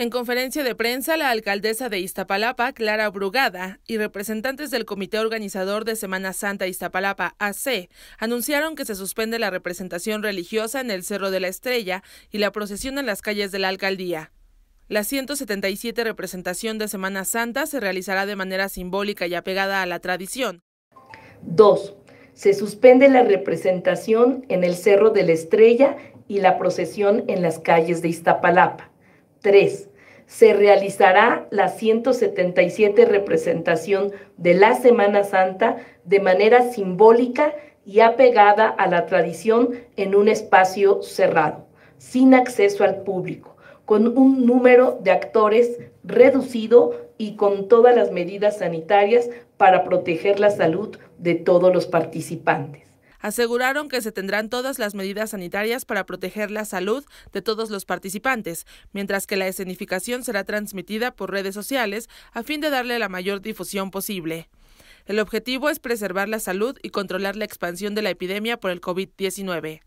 En conferencia de prensa, la alcaldesa de Iztapalapa, Clara Brugada, y representantes del Comité Organizador de Semana Santa Iztapalapa, AC, anunciaron que se suspende la representación religiosa en el Cerro de la Estrella y la procesión en las calles de la alcaldía. La 177 representación de Semana Santa se realizará de manera simbólica y apegada a la tradición. 2. Se suspende la representación en el Cerro de la Estrella y la procesión en las calles de Iztapalapa. 3. Se realizará la 177 representación de la Semana Santa de manera simbólica y apegada a la tradición en un espacio cerrado, sin acceso al público, con un número de actores reducido y con todas las medidas sanitarias para proteger la salud de todos los participantes. Aseguraron que se tendrán todas las medidas sanitarias para proteger la salud de todos los participantes, mientras que la escenificación será transmitida por redes sociales a fin de darle la mayor difusión posible. El objetivo es preservar la salud y controlar la expansión de la epidemia por el COVID-19.